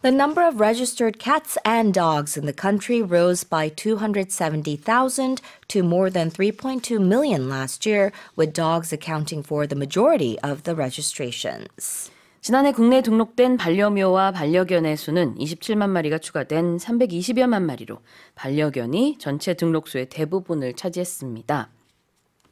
The number of registered cats and dogs in the country rose by 270,000 to more than 3.2 million last year, with dogs accounting for the majority of the registrations. 지난해 국내 등록된 반려묘와 반려견의 수는 27만 마리가 추가된 320여만 마리로 반려견이 전체 등록수의 대부분을 차지했습니다.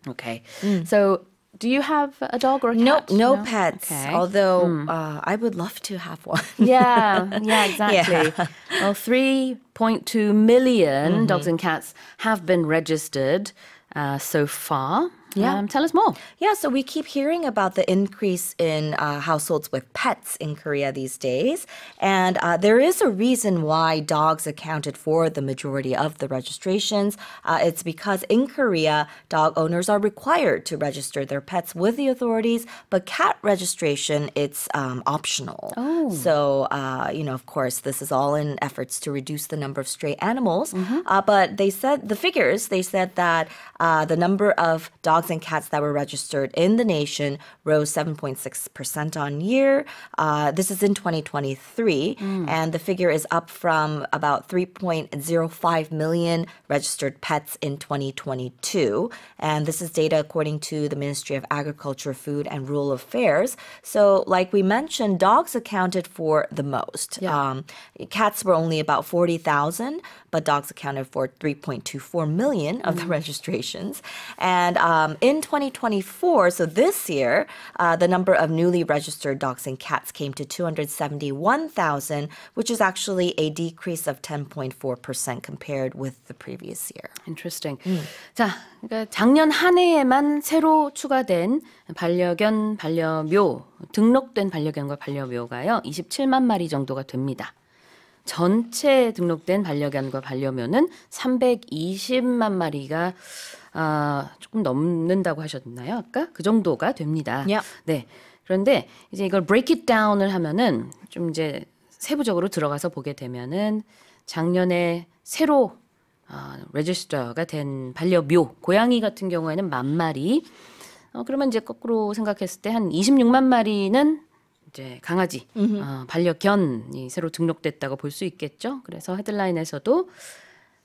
Okay. Mm. So do you have a dog or a cat? No, no, no? pets. Okay. Although mm. uh, I would love to have one. yeah, yeah, exactly. Yeah. Well, 3.2 million mm-hmm. dogs and cats have been registered uh, so far. Yeah. Um, tell us more. Yeah, so we keep hearing about the increase in uh, households with pets in Korea these days. And uh, there is a reason why dogs accounted for the majority of the registrations. Uh, it's because in Korea, dog owners are required to register their pets with the authorities, but cat registration, it's um, optional. Oh. So, uh, you know, of course, this is all in efforts to reduce the number of stray animals. Mm -hmm. but they said the figures, they said that uh, the number of dogs dogs and cats that were registered in the nation rose 7.6% on year. Uh, this is in 2023, mm. and the figure is up from about 3.05 million registered pets in 2022. And this is data according to the Ministry of Agriculture, Food, and Rural Affairs. So, like we mentioned, dogs accounted for the most. Yeah. Um, cats were only about 40,000, but dogs accounted for 3.24 million of mm. the registrations. And um, um, in 2024, so this year, uh, the number of newly registered dogs and cats came to 271,000, which is actually a decrease of 10.4% compared with the previous year. Interesting. 음. Mm. 자, 그러니까 작년 한 해에만 새로 추가된 반려견, 반려묘 등록된 반려견과 반려묘가요. 27만 마리 정도가 됩니다. 전체 등록된 반려견과 반려묘는 320만 마리가 아, 조금 넘는다고 하셨나요? 아까 그 정도가 됩니다. Yep. 네. 그런데 이제 이걸 break it down을 하면은 좀 이제 세부적으로 들어가서 보게 되면은 작년에 새로 어, 아, 레지스터가 된 반려묘 고양이 같은 경우에는 만 마리 어, 그러면 이제 거꾸로 생각했을 때 한 26만 마리는 이제 강아지 어, 반려견이 새로 등록됐다고 볼 수 있겠죠. 그래서 헤드라인에서도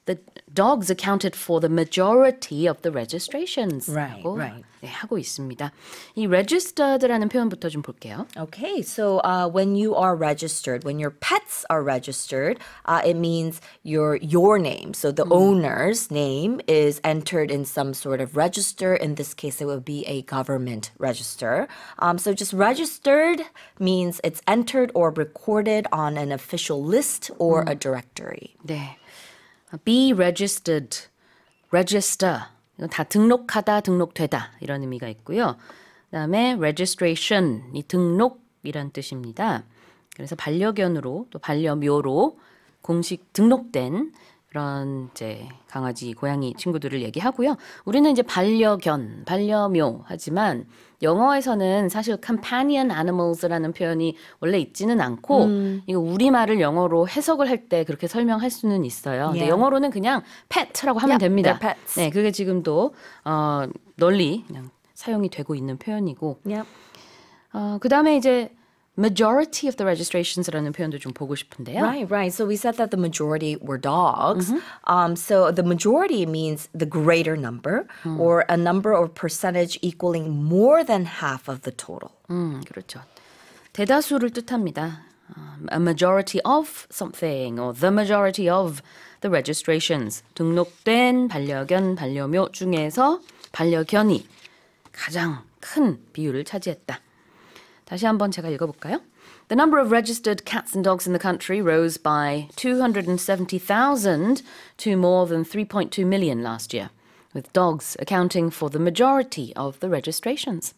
the dogs accounted for the majority of the registrations. Right, right. 네, 하고 있습니다. 이 registered라는 표현부터 좀 볼게요. Okay, so uh, when you are registered, when your pets are registered, uh, it means your your name. So the hmm. owner's name is entered in some sort of register. In this case, it would be a government register. Um, so just registered means it's entered or recorded on an official list or hmm. a directory. 네. be registered, register. 이건 다 등록하다, 등록되다 이런 의미가 있고요. 그다음에 registration 이 등록이란 뜻입니다. 그래서 반려견으로 또 반려묘로 공식 등록된 그런 이제 강아지, 고양이 친구들을 얘기하고요. 우리는 이제 반려견, 반려묘 하지만 영어에서는 사실 companion animals라는 표현이 원래 있지는 않고 음. 이거 우리말을 영어로 해석을 할 때 그렇게 설명할 수는 있어요. Yeah. 근데 영어로는 그냥 pet라고 하면 yeah, 됩니다. 네, 그게 지금도 어 널리 그냥 사용이 되고 있는 표현이고. Yep. 어 그다음에 이제 majority of the registrations that are in 보고 싶은데요. Right, right. So we said that the majority were dogs. Mm-hmm. Um, so the majority means the greater number mm. or a number or percentage equaling more than half of the total. 음, hmm, 그렇죠. 대다수를 뜻합니다. Um, a majority of something or the majority of the registrations 등록된 반려견 반려묘 중에서 반려견이 가장 큰 비율을 차지했다. 다시 한번 제가 읽어볼까요? The number of registered cats and dogs in the country rose by 270,000 to more than 3.2 million last year, with dogs accounting for the majority of the registrations.